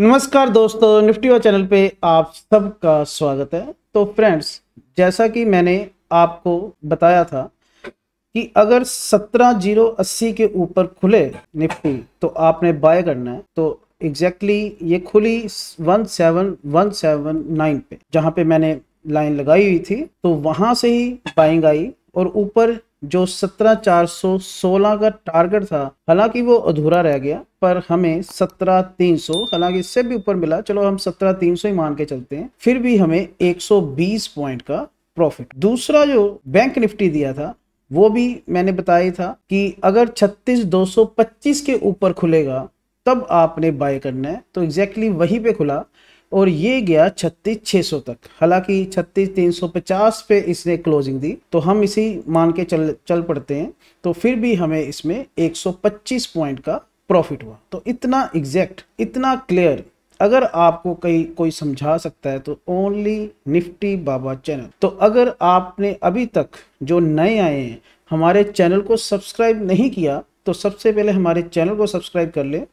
नमस्कार दोस्तों निफ्टी वा चैनल पे आप सबका स्वागत है तो फ्रेंड्स जैसा कि मैंने आपको बताया था कि अगर सत्रह जीरो अस्सी के ऊपर खुले निफ्टी तो आपने बाय करना है तो एग्जैक्टली exactly ये खुली one seven one seven nine पे जहाँ पे मैंने लाइन लगाई हुई थी तो वहाँ से ही बाइंग आई और ऊपर जो 17416 का टारगेट था हालांकि वो अधूरा रह गया पर हमें 17300 हालांकि इससे भी ऊपर मिला चलो हम 17300 ही मान के चलते हैं फिर भी हमें 120 पॉइंट का प्रॉफिट दूसरा जो बैंक निफ्टी दिया था वो भी मैंने बताया था कि अगर 36225 के ऊपर खुलेगा तब आपने बाय करना है तो एग्जैक्टली exactly वहीं पे खुला और ये गया छत्तीस छः सौ तक हालांकि छत्तीस तीन सौ पचास पे इसने क्लोजिंग दी तो हम इसी मान के चल चल पड़ते हैं तो फिर भी हमें इसमें एक सौ पच्चीस पॉइंट का प्रॉफिट हुआ तो इतना एग्जैक्ट इतना क्लियर अगर आपको कहीं कोई समझा सकता है तो ओनली निफ्टी बाबा चैनल तो अगर आपने अभी तक जो नए आए हैं हमारे चैनल को सब्सक्राइब नहीं किया तो सबसे पहले हमारे चैनल को सब्सक्राइब कर लें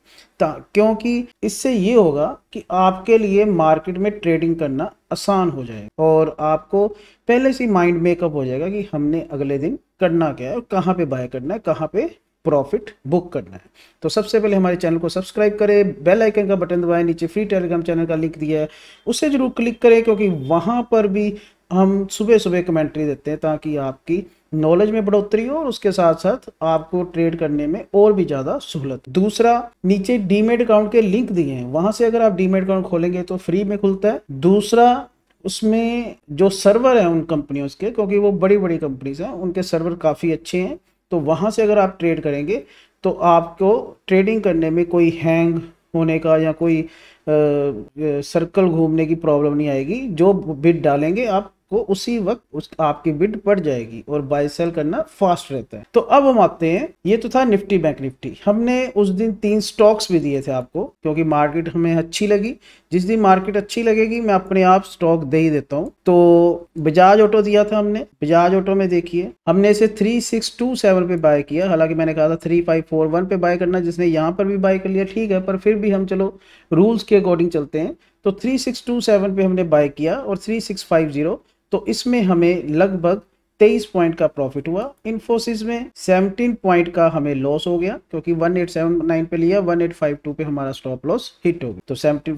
क्योंकि इससे ये होगा कि आपके लिए मार्केट में ट्रेडिंग करना आसान हो जाएगा और आपको पहले से माइंड मेकअप हो जाएगा कि हमने अगले दिन करना क्या है और कहाँ पे बाय करना है कहाँ पे प्रॉफिट बुक करना है तो सबसे पहले हमारे चैनल को सब्सक्राइब करें बेल आइकन का बटन दबाएं नीचे फ्री टेलीग्राम चैनल का लिंक दिया है उसे जरूर क्लिक करें क्योंकि वहाँ पर भी हम सुबह सुबह कमेंट्री देते हैं ताकि आपकी नॉलेज में बढ़ोतरी हो और उसके साथ साथ आपको ट्रेड करने में और भी ज़्यादा सहूलत दूसरा नीचे डीमेट अकाउंट के लिंक दिए हैं वहां से अगर आप डीमेट अकाउंट खोलेंगे तो फ्री में खुलता है दूसरा उसमें जो सर्वर है उन कंपनियों के क्योंकि वो बड़ी बड़ी कंपनीज हैं उनके सर्वर काफ़ी अच्छे हैं तो वहाँ से अगर आप ट्रेड करेंगे तो आपको ट्रेडिंग करने में कोई हैंग होने का या कोई आ, सर्कल घूमने की प्रॉब्लम नहीं आएगी जो बिट डालेंगे आप को उसी वक्त उस आपकी बिड बढ़ जाएगी और बाय सेल करना फास्ट रहता है तो अब हम आते हैं ये तो था निफ्टी बैंक निफ्टी हमने उस दिन तीन स्टॉक्स भी दिए थे आपको क्योंकि मार्केट हमें अच्छी लगी जिस दिन मार्केट अच्छी लगेगी मैं अपने आप स्टॉक दे ही देता हूँ तो बजाज ऑटो दिया था हमने बजाज ऑटो में देखिए हमने इसे थ्री सिक्स टू सेवन पे बाय किया हालांकि मैंने कहा था थ्री फाइव फोर वन पे बाय करना जिसने यहाँ पर भी बाय कर लिया ठीक है पर फिर भी हम चलो रूल्स के अकॉर्डिंग चलते हैं तो थ्री सिक्स टू सेवन पे हमने बाय किया और थ्री सिक्स फाइव जीरो तो इसमें हमें लगभग 23 पॉइंट का प्रॉफिट हुआ इन्फोसिस में 17 पॉइंट का हमें लॉस हो गया क्योंकि 1879 पे लिया 1852 पे हमारा स्टॉप लॉस हिट हो गया तो 17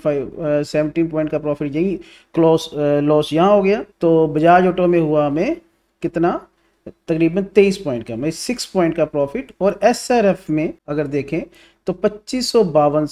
सेवनटीन पॉइंट का प्रॉफिट यही क्लॉस लॉस यहाँ हो गया तो बजाज ऑटो में हुआ हमें कितना तकरीबन 23 पॉइंट का हमें 6 पॉइंट का प्रॉफिट और एस में अगर देखें तो पच्चीस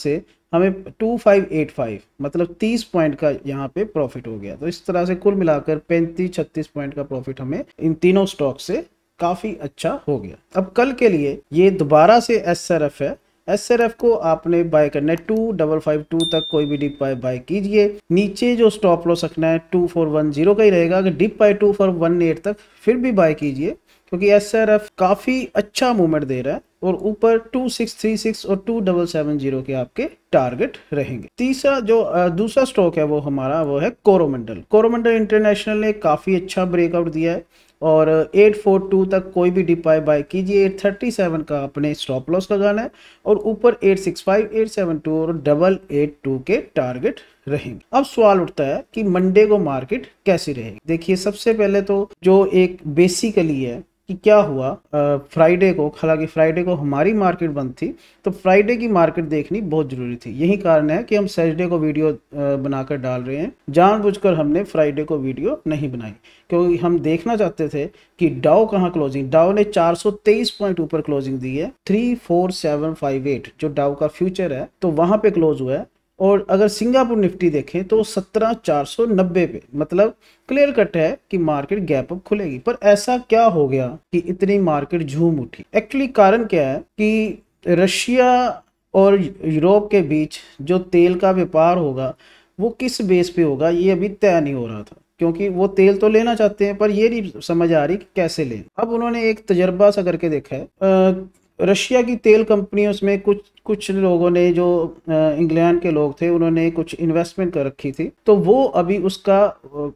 से हमें टू फाइव एट फाइव मतलब तीस पॉइंट का यहाँ पे प्रॉफिट हो गया तो इस तरह से कुल मिलाकर पैंतीस छत्तीस पॉइंट का प्रॉफिट हमें इन तीनों स्टॉक से काफ़ी अच्छा हो गया अब कल के लिए ये दोबारा से एस है एस को आपने बाय करना है टू डबल फाइव टू तक कोई भी डिप बाय बाय कीजिए नीचे जो स्टॉप लॉस रखना है टू फोर वन जीरो का ही रहेगा अगर dip buy two four one eight तक फिर भी बाय कीजिए क्योंकि एस काफ़ी अच्छा मूवमेंट दे रहा है और ऊपर 2636 और 2770 के आपके टारगेट रहेंगे तीसरा जो दूसरा स्टॉक है वो हमारा वो है कोरोमंडल कोरोमंडल इंटरनेशनल ने काफ़ी अच्छा ब्रेकआउट दिया है और 842 तक कोई भी डिपाई बाय कीजिए 837 का अपने स्टॉप लॉस लगाना है और ऊपर 865, 872 और डबल एट टू के टारगेट रहेंगे अब सवाल उठता है कि मंडे को मार्केट कैसी रहेगी देखिए सबसे पहले तो जो एक बेसिकली है कि क्या हुआ फ्राइडे को हालांकि फ्राइडे को हमारी मार्केट बंद थी तो फ्राइडे की मार्केट देखनी बहुत ज़रूरी थी यही कारण है कि हम सैटरडे को वीडियो बनाकर डाल रहे हैं जानबूझकर हमने फ्राइडे को वीडियो नहीं बनाई क्योंकि हम देखना चाहते थे कि डाओ कहाँ क्लोजिंग डाओ ने 423 पॉइंट ऊपर क्लोजिंग दी है three four seven five eight जो डाओ का फ्यूचर है तो वहाँ पर क्लोज हुआ है और अगर सिंगापुर निफ्टी देखें तो सत्रह चार सौ नब्बे पे मतलब क्लियर कट है कि मार्केट गैप अप खुलेगी पर ऐसा क्या हो गया कि इतनी मार्केट झूम उठी एक्चुअली कारण क्या है कि रशिया और यूरोप के बीच जो तेल का व्यापार होगा वो किस बेस पे होगा ये अभी तय नहीं हो रहा था क्योंकि वो तेल तो लेना चाहते हैं पर ये नहीं समझ आ रही कि कैसे लें अब उन्होंने एक तजर्बा सा करके देखा है रशिया की तेल कंपनियों में कुछ कुछ लोगों ने जो इंग्लैंड के लोग थे उन्होंने कुछ इन्वेस्टमेंट कर रखी थी तो वो अभी उसका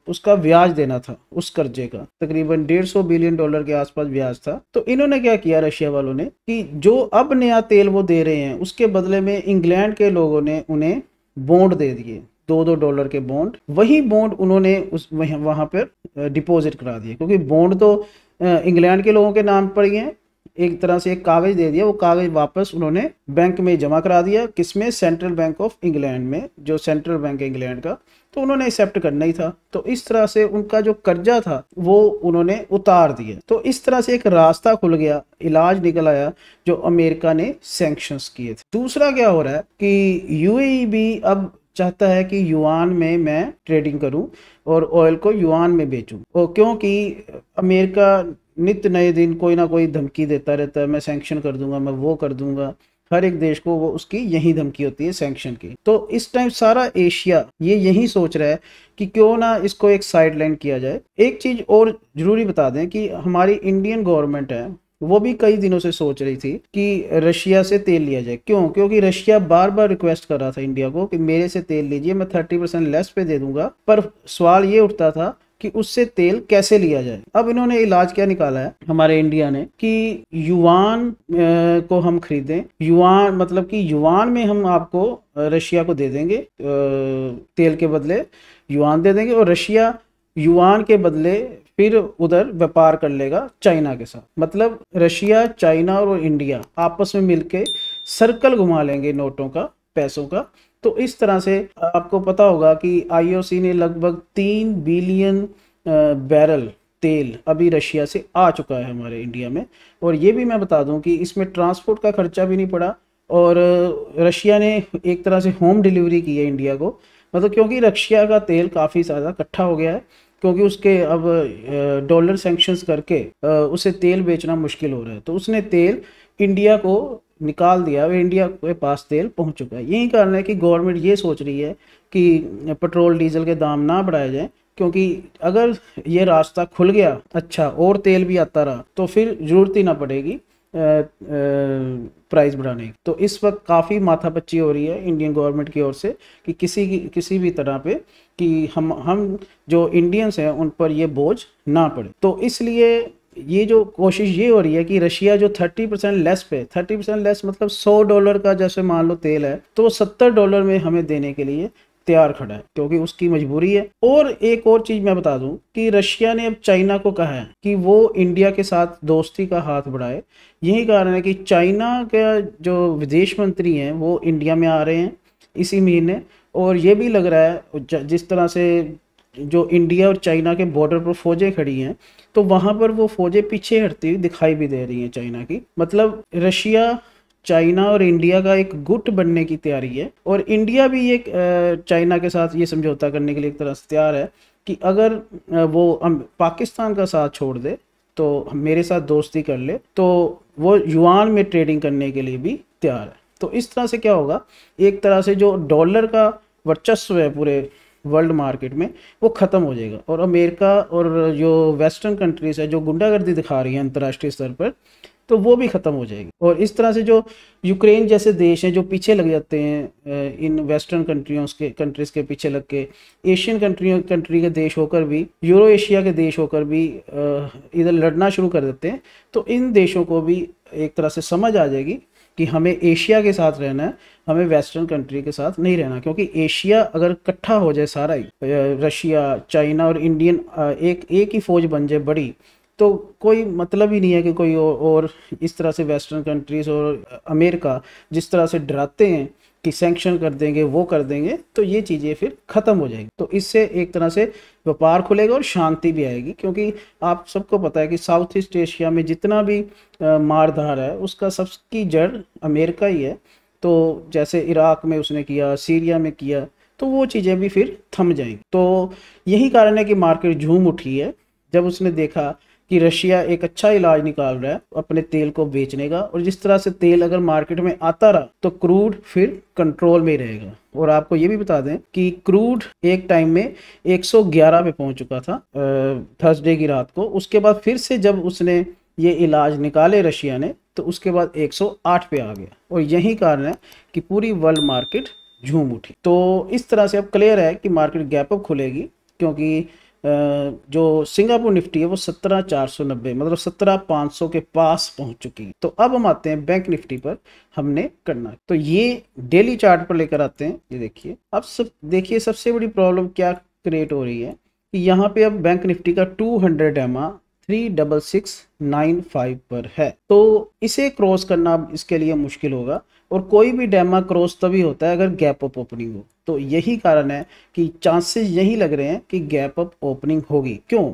उसका ब्याज देना था उस कर्जे का तकरीबन डेढ़ सौ बिलियन डॉलर के आसपास ब्याज था तो इन्होंने क्या किया रशिया वालों ने कि जो अब नया तेल वो दे रहे हैं उसके बदले में इंग्लैंड के लोगों ने उन्हें बॉन्ड दे दिए दो दो डॉलर के बॉन्ड वही बॉन्ड उन्होंने उस वहाँ पर डिपॉजिट करा दिए क्योंकि बॉन्ड तो इंग्लैंड के लोगों के नाम पर ही है एक तरह से एक कागज़ दे दिया वो कागज़ वापस उन्होंने बैंक में जमा करा दिया किसमें सेंट्रल बैंक ऑफ इंग्लैंड में जो सेंट्रल बैंक इंग्लैंड का तो उन्होंने एक्सेप्ट करना ही था तो इस तरह से उनका जो कर्जा था वो उन्होंने उतार दिया तो इस तरह से एक रास्ता खुल गया इलाज निकल आया जो अमेरिका ने सेंक्शंस किए थे दूसरा क्या हो रहा है कि यू भी e अब चाहता है कि युआन में मैं ट्रेडिंग करूं और ऑयल को युआन में बेचूं और क्योंकि अमेरिका नित नए दिन कोई ना कोई धमकी देता रहता है मैं सैंक्शन कर दूंगा मैं वो कर दूंगा हर एक देश को वो उसकी यही धमकी होती है सैंक्शन की तो इस टाइम सारा एशिया ये यही सोच रहा है कि क्यों ना इसको एक साइड लाइन किया जाए एक चीज और जरूरी बता दें कि हमारी इंडियन गवर्नमेंट है वो भी कई दिनों से सोच रही थी कि रशिया से तेल लिया जाए क्यों क्योंकि रशिया बार बार रिक्वेस्ट कर रहा था इंडिया को कि मेरे से तेल लीजिए मैं थर्टी परसेंट लेस पे दे दूंगा पर सवाल ये उठता था कि उससे तेल कैसे लिया जाए अब इन्होंने इलाज क्या निकाला है हमारे इंडिया ने कि युवान को हम खरीदें युवान मतलब कि युवान में हम आपको रशिया को दे देंगे तेल के बदले युवान दे देंगे और रशिया युवान के बदले फिर उधर व्यापार कर लेगा चाइना के साथ मतलब रशिया चाइना और इंडिया आपस में मिलके सर्कल घुमा लेंगे नोटों का पैसों का तो इस तरह से आपको पता होगा कि आईओसी ने लगभग तीन बिलियन बैरल तेल अभी रशिया से आ चुका है हमारे इंडिया में और ये भी मैं बता दूं कि इसमें ट्रांसपोर्ट का खर्चा भी नहीं पड़ा और रशिया ने एक तरह से होम डिलीवरी की है इंडिया को मतलब क्योंकि रशिया का तेल काफ़ी ज़्यादा इकट्ठा हो गया है क्योंकि उसके अब डॉलर सेंक्शंस करके उसे तेल बेचना मुश्किल हो रहा है तो उसने तेल इंडिया को निकाल दिया वह इंडिया के पास तेल पहुंच चुका है यही कारण है कि गवर्नमेंट ये सोच रही है कि पेट्रोल डीजल के दाम ना बढ़ाए जाएं क्योंकि अगर ये रास्ता खुल गया अच्छा और तेल भी आता रहा तो फिर ज़रूरत ही ना पड़ेगी प्राइस बढ़ाने की तो इस वक्त काफ़ी माथापच्ची हो रही है इंडियन गवर्नमेंट की ओर से कि किसी की किसी भी तरह पे कि हम हम जो इंडियंस हैं उन पर ये बोझ ना पड़े तो इसलिए ये जो कोशिश ये हो रही है कि रशिया जो 30 परसेंट लेस पे 30 परसेंट लेस मतलब 100 डॉलर का जैसे मान लो तेल है तो 70 डॉलर में हमें देने के लिए तैयार खड़ा है क्योंकि उसकी मजबूरी है और एक और चीज मैं बता दूं कि रशिया ने अब चाइना को कहा है कि वो इंडिया के साथ दोस्ती का हाथ बढ़ाए यही कारण है कि चाइना के जो विदेश मंत्री हैं वो इंडिया में आ रहे हैं इसी महीने और ये भी लग रहा है जिस तरह से जो इंडिया और चाइना के बॉर्डर पर फौजें खड़ी हैं तो वहाँ पर वो फौजें पीछे हटती हुई दिखाई भी दे रही हैं चाइना की मतलब रशिया चाइना और इंडिया का एक गुट बनने की तैयारी है और इंडिया भी ये चाइना के साथ ये समझौता करने के लिए एक तरह से तैयार है कि अगर वो पाकिस्तान का साथ छोड़ दे तो मेरे साथ दोस्ती कर ले तो वो युआन में ट्रेडिंग करने के लिए भी तैयार है तो इस तरह से क्या होगा एक तरह से जो डॉलर का वर्चस्व है पूरे वर्ल्ड मार्केट में वो ख़त्म हो जाएगा और अमेरिका और जो वेस्टर्न कंट्रीज़ है जो गुंडागर्दी दिखा रही है अंतर्राष्ट्रीय स्तर पर तो वो भी ख़त्म हो जाएगी और इस तरह से जो यूक्रेन जैसे देश हैं जो पीछे लग जाते हैं इन वेस्टर्न कंट्रियों के कंट्रीज़ के पीछे लग के एशियन कंट्रियों कंट्री के देश होकर भी यूरो एशिया के देश होकर भी इधर लड़ना शुरू कर देते हैं तो इन देशों को भी एक तरह से समझ आ जाएगी कि हमें एशिया के साथ रहना है हमें वेस्टर्न कंट्री के साथ नहीं रहना क्योंकि एशिया अगर इकट्ठा हो जाए सारा ही रशिया चाइना और इंडियन एक एक ही फौज बन जाए बड़ी तो कोई मतलब ही नहीं है कि कोई और इस तरह से वेस्टर्न कंट्रीज और अमेरिका जिस तरह से डराते हैं कि सेंक्शन कर देंगे वो कर देंगे तो ये चीज़ें फिर ख़त्म हो जाएगी तो इससे एक तरह से व्यापार खुलेगा और शांति भी आएगी क्योंकि आप सबको पता है कि साउथ ईस्ट एशिया में जितना भी मारधार है उसका सबकी जड़ अमेरिका ही है तो जैसे इराक में उसने किया सीरिया में किया तो वो चीज़ें भी फिर थम जाएंगी तो यही कारण है कि मार्केट झूम उठी है जब उसने देखा कि रशिया एक अच्छा इलाज निकाल रहा है अपने तेल को बेचने का और जिस तरह से तेल अगर मार्केट में आता रहा तो क्रूड फिर कंट्रोल में रहेगा और आपको ये भी बता दें कि क्रूड एक टाइम में 111 पे पहुंच चुका था थर्सडे की रात को उसके बाद फिर से जब उसने ये इलाज निकाले रशिया ने तो उसके बाद 108 पे आ गया और यही कारण है कि पूरी वर्ल्ड मार्केट झूम उठी तो इस तरह से अब क्लियर है कि मार्केट गैप अप खुलेगी क्योंकि जो सिंगापुर निफ्टी है वो सत्रह चार सौ नब्बे मतलब सत्रह पाँच सौ के पास पहुंच चुकी है तो अब हम आते हैं बैंक निफ्टी पर हमने करना तो ये डेली चार्ट पर लेकर आते हैं ये देखिए अब सब देखिए सबसे बड़ी प्रॉब्लम क्या क्रिएट हो रही है कि यहाँ पे अब बैंक निफ्टी का two hundred EMA three double six nine five पर है तो इसे क्रॉस करना इसके लिए मुश्किल होगा और कोई भी डेमा क्रॉस तभी होता है अगर गैप अप ओपनिंग हो तो यही कारण है कि चांसेस यही लग रहे हैं कि गैप अप ओपनिंग होगी क्यों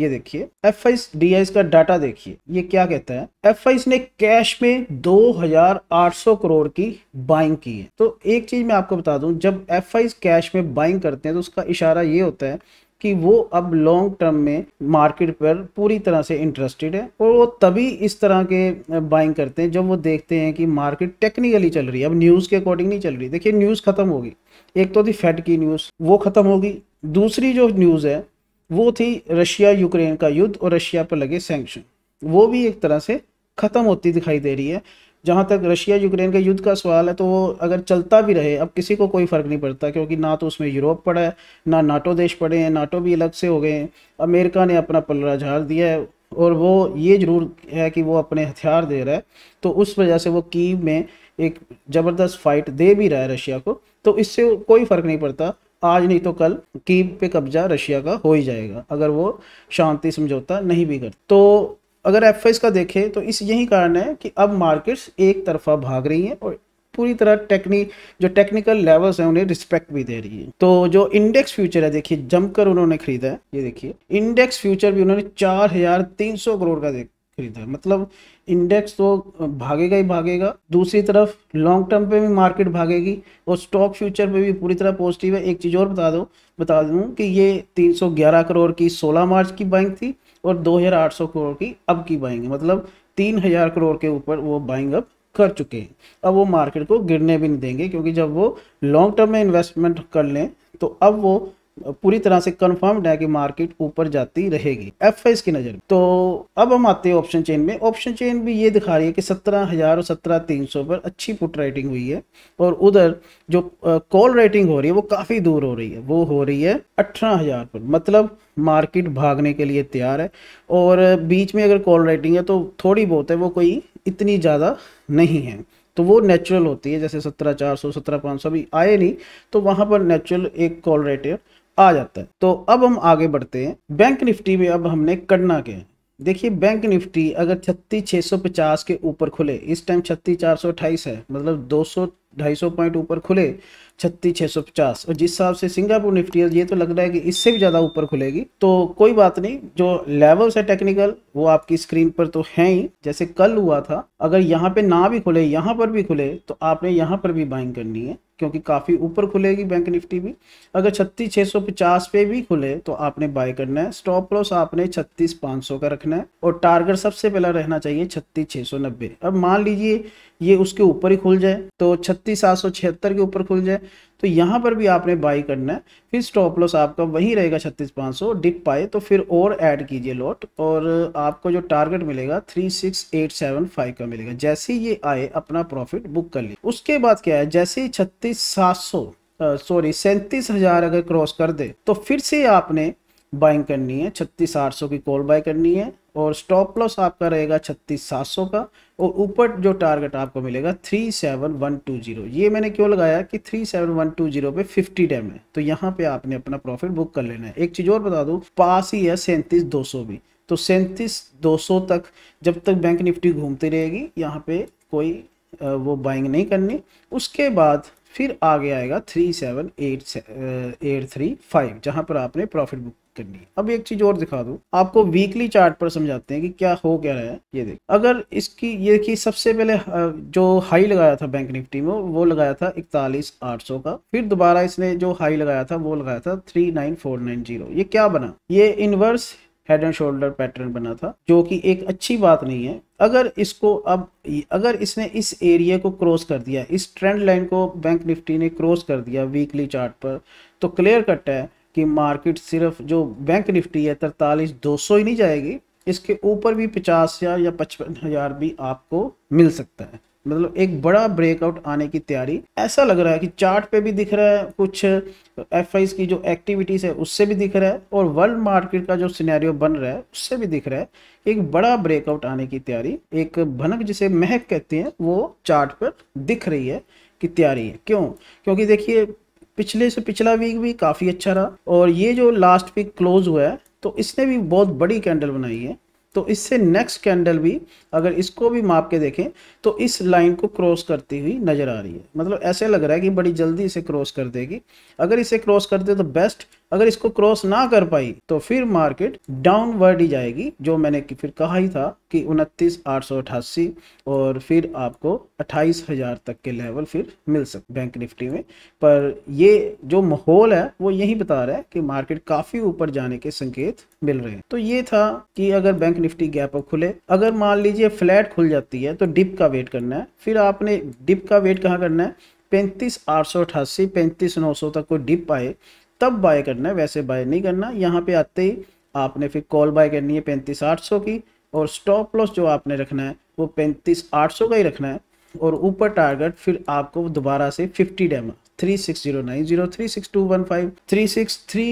ये देखिए एफ आई डी आई का डाटा देखिए ये क्या कहता है एफ आई ने कैश में 2,800 करोड़ की बाइंग की है तो एक चीज मैं आपको बता दूं जब एफ आई कैश में बाइंग करते हैं तो उसका इशारा ये होता है कि वो अब लॉन्ग टर्म में मार्केट पर पूरी तरह से इंटरेस्टेड है और वो तभी इस तरह के बाइंग करते हैं जब वो देखते हैं कि मार्केट टेक्निकली चल रही है अब न्यूज़ के अकॉर्डिंग नहीं चल रही देखिए न्यूज़ ख़त्म होगी एक तो थी फेड की न्यूज़ वो ख़त्म होगी दूसरी जो न्यूज़ है वो थी रशिया यूक्रेन का युद्ध और रशिया पर लगे सेंक्शन वो भी एक तरह से ख़त्म होती दिखाई दे रही है जहाँ तक रशिया यूक्रेन के युद्ध का सवाल है तो वो अगर चलता भी रहे अब किसी को कोई फ़र्क नहीं पड़ता क्योंकि ना तो उसमें यूरोप पड़ा है ना नाटो देश पड़े हैं नाटो भी अलग से हो गए हैं अमेरिका ने अपना पलरा झाड़ दिया है और वो ये ज़रूर है कि वो अपने हथियार दे रहा है तो उस वजह से वो कीव में एक ज़बरदस्त फाइट दे भी रहा है रशिया को तो इससे कोई फ़र्क नहीं पड़ता आज नहीं तो कल कीव पे कब्जा रशिया का हो ही जाएगा अगर वो शांति समझौता नहीं भी करता तो अगर एफ का देखें तो इस यही कारण है कि अब मार्केट्स एक तरफा भाग रही हैं और पूरी तरह टेक्निक जो टेक्निकल लेवल्स हैं उन्हें रिस्पेक्ट भी दे रही है तो जो इंडेक्स फ्यूचर है देखिए जमकर उन्होंने खरीदा है ये देखिए इंडेक्स फ्यूचर भी उन्होंने चार हजार तीन सौ करोड़ का देख खरीदा है मतलब इंडेक्स तो भागेगा ही भागेगा दूसरी तरफ लॉन्ग टर्म पे भी मार्केट भागेगी और स्टॉक फ्यूचर पे भी पूरी तरह पॉजिटिव है एक चीज़ और बता दो बता दूँ कि ये 311 करोड़ की 16 मार्च की बाइंग थी और 2800 करोड़ की अब की बाइंग मतलब 3000 करोड़ के ऊपर वो बाइंग अब कर चुके हैं अब वो मार्केट को गिरने भी नहीं देंगे क्योंकि जब वो लॉन्ग टर्म में इन्वेस्टमेंट कर लें तो अब वो पूरी तरह से कंफर्म है कि मार्केट ऊपर जाती रहेगी एफ की नज़र तो अब हम आते हैं ऑप्शन चेन में ऑप्शन चेन भी ये दिखा रही है कि सत्रह हज़ार और सत्रह तीन सौ पर अच्छी पुट राइटिंग हुई है और उधर जो कॉल राइटिंग हो रही है वो काफ़ी दूर हो रही है वो हो रही है अठारह हज़ार पर मतलब मार्केट भागने के लिए तैयार है और बीच में अगर कॉल राइटिंग है तो थोड़ी बहुत है वो कोई इतनी ज़्यादा नहीं है तो वो नेचुरल होती है जैसे सत्रह चार सौ सत्रह पाँच सौ अभी आए नहीं तो वहाँ पर नेचुरल एक कॉल रेट आ जाता है तो अब हम आगे बढ़ते हैं बैंक निफ्टी में अब हमने करना क्या है देखिए बैंक निफ्टी अगर छत्तीस सौ पचास के ऊपर खुले इस टाइम छत्तीस चार सौ अट्ठाईस है मतलब दो सौ ढाई सौ पॉइंट ऊपर खुले छत्तीस सौ पचास और जिस हिसाब से सिंगापुर निफ्टी है ये तो लग रहा है कि इससे भी ज़्यादा ऊपर खुलेगी तो कोई बात नहीं जो लेवल्स है टेक्निकल वो आपकी स्क्रीन पर तो है ही जैसे कल हुआ था अगर यहाँ पे ना भी खुले यहाँ पर भी खुले तो आपने यहाँ पर भी बाइंग करनी है क्योंकि काफ़ी ऊपर खुलेगी बैंक निफ्टी भी अगर छत्तीस छह सौ पचास पे भी खुले तो आपने बाय करना है स्टॉप लॉस आपने छत्तीस पांच सौ का रखना है और टारगेट सबसे पहला रहना चाहिए छत्तीस छह सौ नब्बे अब मान लीजिए ये उसके ऊपर ही खुल जाए तो छत्तीस सात सौ छिहत्तर के ऊपर खुल जाए तो यहाँ पर भी आपने बाई करना है फिर स्टॉप लॉस आपका वही रहेगा छत्तीस पाँच सौ डिप पाए तो फिर और ऐड कीजिए लॉट और आपको जो टारगेट मिलेगा three six eight seven five का मिलेगा जैसे ही ये आए अपना प्रॉफिट बुक कर लिए उसके बाद क्या है जैसे ही छत्तीस सात सौ सॉरी सैंतीस हजार अगर क्रॉस कर दे तो फिर से आपने बाइंग करनी है छत्तीस आठ सौ की कॉल बाय करनी है और स्टॉप लॉस आपका रहेगा छत्तीस सात सौ का और ऊपर जो टारगेट आपको मिलेगा three seven one two zero ये मैंने क्यों लगाया कि three seven one two zero पे फिफ्टी डैम है तो यहाँ पे आपने अपना प्रॉफिट बुक कर लेना है एक चीज़ और बता दूँ पास ही है सैंतीस दो सौ भी तो सैंतीस दो सौ तक जब तक बैंक निफ्टी घूमती रहेगी यहाँ पे कोई वो बाइंग नहीं करनी उसके बाद फिर आगे आएगा three seven eight eight three five जहाँ पर आपने प्रॉफिट बुक करनी है अब एक चीज और दिखा दू आपको वीकली चार्ट पर समझाते हैं कि क्या हो क्या रहा है ये देख अगर इसकी ये देखिए सबसे पहले जो हाई लगाया था बैंक निफ्टी में वो लगाया था इकतालीस आठ सौ का फिर दोबारा इसने जो हाई लगाया था वो लगाया था three nine four nine zero ये क्या बना ये inverse head and shoulder pattern बना था जो कि एक अच्छी बात नहीं है अगर इसको अब अगर इसने इस एरिया को क्रॉस कर दिया इस ट्रेंड लाइन को बैंक निफ्टी ने क्रॉस कर दिया वीकली चार्ट पर तो क्लियर कट है कि मार्केट सिर्फ जो बैंक निफ्टी है तरतालीस दो सौ ही नहीं जाएगी इसके ऊपर भी पचास हज़ार या पचपन हज़ार भी आपको मिल सकता है मतलब एक बड़ा ब्रेकआउट आने की तैयारी ऐसा लग रहा है कि चार्ट पे भी दिख रहा है कुछ एफ की जो एक्टिविटीज़ है उससे भी दिख रहा है और वर्ल्ड मार्केट का जो सिनेरियो बन रहा है उससे भी दिख रहा है एक बड़ा ब्रेकआउट आने की तैयारी एक भनक जिसे महक कहते हैं वो चार्ट पर दिख रही है की तैयारी है क्यों क्योंकि देखिए पिछले से पिछला वीक भी काफ़ी अच्छा रहा और ये जो लास्ट वीक क्लोज हुआ है तो इसने भी बहुत बड़ी कैंडल बनाई है तो इससे नेक्स्ट कैंडल भी अगर इसको भी माप के देखें तो इस लाइन को क्रॉस करती हुई नज़र आ रही है मतलब ऐसे लग रहा है कि बड़ी जल्दी इसे क्रॉस कर देगी अगर इसे क्रॉस कर दे तो बेस्ट अगर इसको क्रॉस ना कर पाई तो फिर मार्केट डाउनवर्ड ही जाएगी जो मैंने फिर कहा ही था कि उनतीस आठ सौ अठासी और फिर आपको अट्ठाईस हजार तक के लेवल फिर मिल सकते बैंक निफ्टी में पर ये जो माहौल है वो यही बता रहा है कि मार्केट काफी ऊपर जाने के संकेत मिल रहे हैं तो ये था कि अगर बैंक निफ्टी गैप अप खुले अगर मान लीजिए फ्लैट खुल जाती है तो डिप का वेट करना है फिर आपने डिप का वेट कहाँ करना है पैंतीस आठ सौ अठासी पैंतीस नौ सौ तक कोई डिप आए तब बाय करना है वैसे बाय नहीं करना यहाँ पे आते ही आपने फिर कॉल बाय करनी है पैंतीस आठ सौ की और स्टॉप लॉस जो आपने रखना है वो पैंतीस आठ सौ का ही रखना है और ऊपर टारगेट फिर आपको दोबारा से fifty DEMA three six zero nine zero three six two one five three six three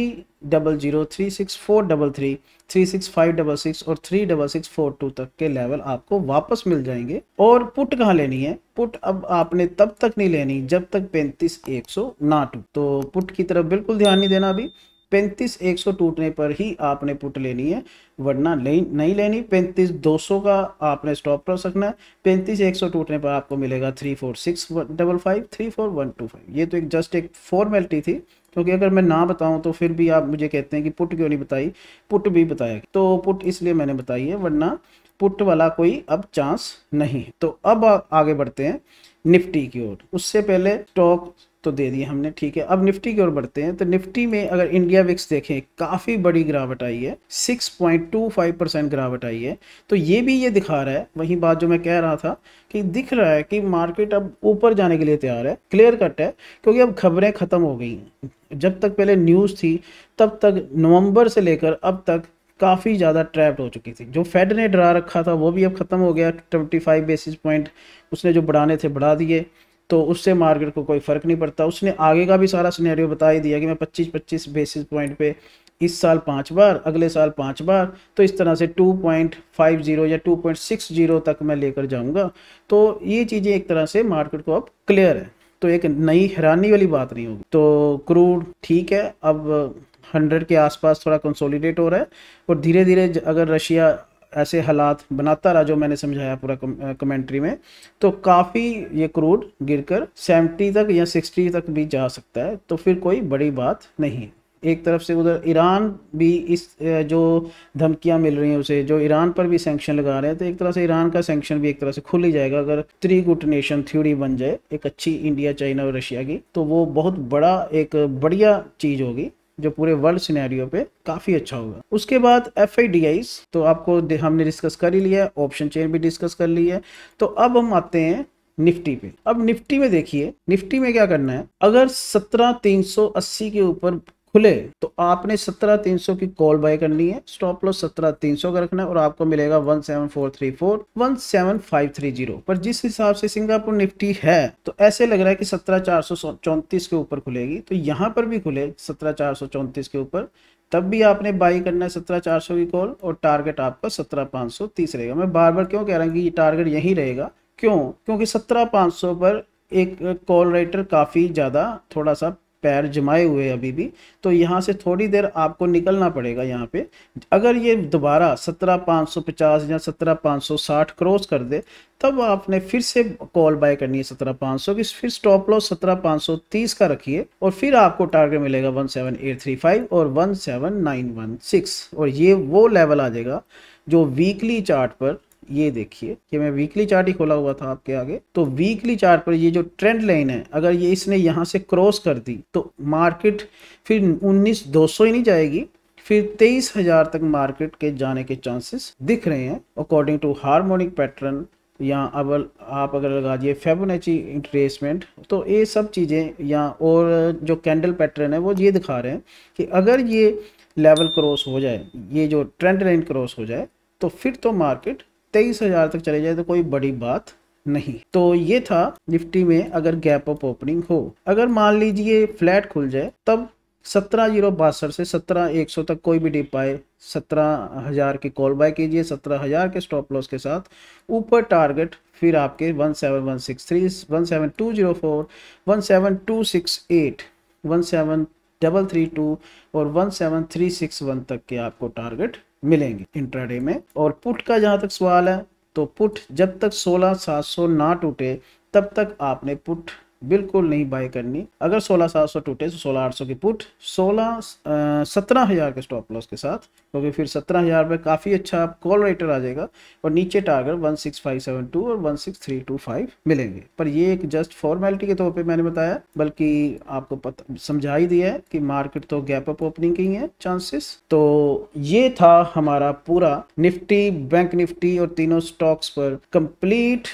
double zero three six four double three three six five double six और three double six four two तक के level आपको वापस मिल जाएंगे और put कहाँ लेनी है पुट अब आपने तब तक नहीं लेनी जब तक पैंतीस एक सौ ना टू तो पुट की तरफ बिल्कुल ध्यान नहीं देना अभी पैंतीस एक सौ टूटने पर ही आपने पुट लेनी है वरना ले, नहीं लेनी पैंतीस दो सौ का आपने स्टॉप रख सकना है पैंतीस एक सौ टूटने पर आपको मिलेगा three four six double five three four one two five ये तो एक जस्ट एक फॉर्मेलिटी थी क्योंकि अगर मैं ना बताऊं तो फिर भी आप मुझे कहते हैं कि पुट क्यों नहीं बताई पुट भी बताया तो पुट इसलिए मैंने बताई है वरना पुट वाला कोई अब चांस नहीं है तो अब आगे बढ़ते हैं निफ्टी की ओर उससे पहले स्टॉक तो दे दिए हमने ठीक है अब निफ्टी की ओर बढ़ते हैं तो निफ्टी में अगर इंडिया विक्स देखें काफ़ी बड़ी गिरावट आई है 6.25 परसेंट गिरावट आई है तो ये भी ये दिखा रहा है वही बात जो मैं कह रहा था कि दिख रहा है कि मार्केट अब ऊपर जाने के लिए तैयार है क्लियर कट है क्योंकि अब खबरें ख़त्म हो गई जब तक पहले न्यूज़ थी तब तक नवम्बर से लेकर अब तक काफ़ी ज़्यादा ट्रैप्ड हो चुकी थी जो फेड ने डरा रखा था वो भी अब ख़त्म हो गया 25 बेसिस पॉइंट उसने जो बढ़ाने थे बढ़ा दिए तो उससे मार्केट को कोई फ़र्क नहीं पड़ता उसने आगे का भी सारा सिनेरियो बता ही दिया कि मैं 25-25 बेसिस पॉइंट पे इस साल पाँच बार अगले साल पाँच बार तो इस तरह से 2.50 या 2.60 तक मैं लेकर जाऊंगा तो ये चीज़ें एक तरह से मार्केट को अब क्लियर है तो एक नई हैरानी वाली बात नहीं होगी तो क्रूड ठीक है अब हंड्रेड के आसपास थोड़ा कंसोलिडेट हो रहा है और धीरे धीरे अगर रशिया ऐसे हालात बनाता रहा जो मैंने समझाया पूरा कमेंट्री में तो काफ़ी ये क्रूड गिरकर 70 तक या 60 तक भी जा सकता है तो फिर कोई बड़ी बात नहीं एक तरफ से उधर ईरान भी इस जो धमकियां मिल रही हैं उसे जो ईरान पर भी सेंक्शन लगा रहे हैं तो एक तरह से ईरान का सेंक्शन भी एक तरह से खुल ही जाएगा अगर थ्री गुट नेशन थ्योरी बन जाए एक अच्छी इंडिया चाइना और रशिया की तो वो बहुत बड़ा एक बढ़िया चीज़ होगी जो पूरे वर्ल्ड सिनेरियो पे काफ़ी अच्छा होगा उसके बाद एफ तो आपको हमने डिस्कस कर ही लिया ऑप्शन चेन भी डिस्कस कर ली है तो अब हम आते हैं निफ्टी पे अब निफ्टी में देखिए निफ्टी में क्या करना है अगर अस्सी के ऊपर खुले तो आपने सत्रह तीन सौ की कॉल बाय करनी है स्टॉप लॉस सत्रह तीन सौ का रखना है और आपको मिलेगा one seven four three four one seven five three zero पर जिस हिसाब से सिंगापुर निफ्टी है तो ऐसे लग रहा है कि सत्रह चार सौ चौंतीस के ऊपर खुलेगी तो यहाँ पर भी खुले सत्रह चार सौ चौंतीस के ऊपर तब भी आपने बाई करना है सत्रह चार सौ की कॉल और टारगेट आपका सत्रह पाँच सौ तीस रहेगा मैं बार बार क्यों कह रहा हूँ कि ये टारगेट यहीं रहेगा क्यों क्योंकि सत्रह पाँच सौ पर एक कॉल राइटर काफ़ी ज़्यादा थोड़ा सा पैर जमाए हुए अभी भी तो यहाँ से थोड़ी देर आपको निकलना पड़ेगा यहाँ पे अगर ये दोबारा सत्रह पाँच सौ पचास या सत्रह पाँच सौ साठ क्रॉस कर दे तब आपने फिर से कॉल बाय करनी है सत्रह पाँच सौ की फिर स्टॉप लॉस सत्रह पाँच सौ तीस का रखिए और फिर आपको टारगेट मिलेगा one seven eight three five और one seven nine one six और ये वो लेवल आ जाएगा जो वीकली चार्ट पर ये देखिए कि मैं वीकली चार्ट ही खोला हुआ था आपके आगे तो वीकली चार्ट पर ये जो ट्रेंड लाइन है अगर ये इसने यहाँ से क्रॉस कर दी तो मार्केट फिर उन्नीस दो सौ ही नहीं जाएगी फिर तेईस हजार तक मार्केट के जाने के चांसेस दिख रहे हैं अकॉर्डिंग टू हार्मोनिक पैटर्न या अब आप अगर लगा दिए फेबोनाची इंटरेसमेंट तो ये सब चीज़ें या और जो कैंडल पैटर्न है वो ये दिखा रहे हैं कि अगर ये लेवल क्रॉस हो जाए ये जो ट्रेंड लाइन क्रॉस हो जाए तो फिर तो मार्केट तेईस हजार तक चले जाए तो कोई बड़ी बात नहीं तो ये था निफ्टी में अगर गैप अप ओपनिंग हो अगर मान लीजिए फ्लैट खुल जाए तब सत्रह जीरो बासठ से सत्रह एक सौ तक कोई भी डिप आए सत्रह हज़ार की कॉल बाय कीजिए सत्रह हज़ार के स्टॉप लॉस के साथ ऊपर टारगेट फिर आपके one seven one six three one seven two zero four one seven two six eight one seven double three two और one seven three six one तक के आपको टारगेट मिलेंगे इंट्राडे में और पुट का जहाँ तक सवाल है तो पुट जब तक सोलह सात सौ ना टूटे तब तक आपने पुट बिल्कुल नहीं बाय करनी अगर सोलह सात सौ टूटे तो सोलह आठ सौ की पुट सोलह सत्रह हज़ार के स्टॉप लॉस के साथ क्योंकि तो फिर सत्रह हज़ार में काफ़ी अच्छा कॉल रेटर आ जाएगा और नीचे target one six five seven two और one six three two five मिलेंगे पर ये एक जस्ट फॉर्मेलिटी के तौर पर मैंने बताया बल्कि आपको समझा ही दिया है कि मार्केट तो गैप अप ओपनिंग की है चांसेस तो ये था हमारा पूरा निफ्टी बैंक निफ्टी और तीनों स्टॉक्स पर complete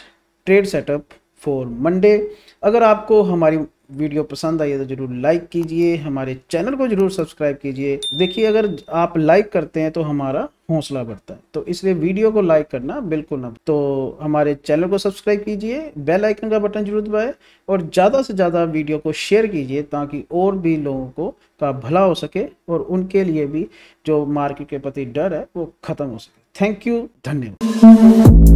trade setup for Monday अगर आपको हमारी वीडियो पसंद आई है तो जरूर लाइक कीजिए हमारे चैनल को जरूर सब्सक्राइब कीजिए देखिए अगर आप लाइक करते हैं तो हमारा हौसला बढ़ता है तो इसलिए वीडियो को लाइक करना बिल्कुल ना तो हमारे चैनल को सब्सक्राइब कीजिए बेल आइकन का बटन जरूर दबाएं और ज़्यादा से ज़्यादा वीडियो को शेयर कीजिए ताकि और भी लोगों को का भला हो सके और उनके लिए भी जो मार्केट के प्रति डर है वो ख़त्म हो सके थैंक यू धन्यवाद